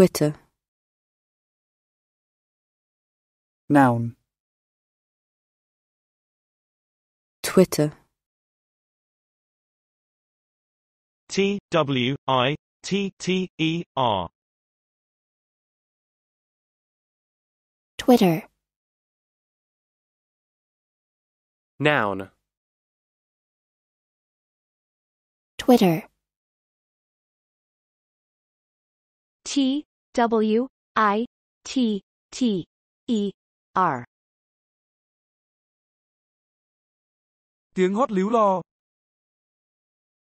Twitter. Noun. Twitter. T W I T T E R. Twitter. Noun. Twitter. T W I T T E R. Tiếng hót líu lo.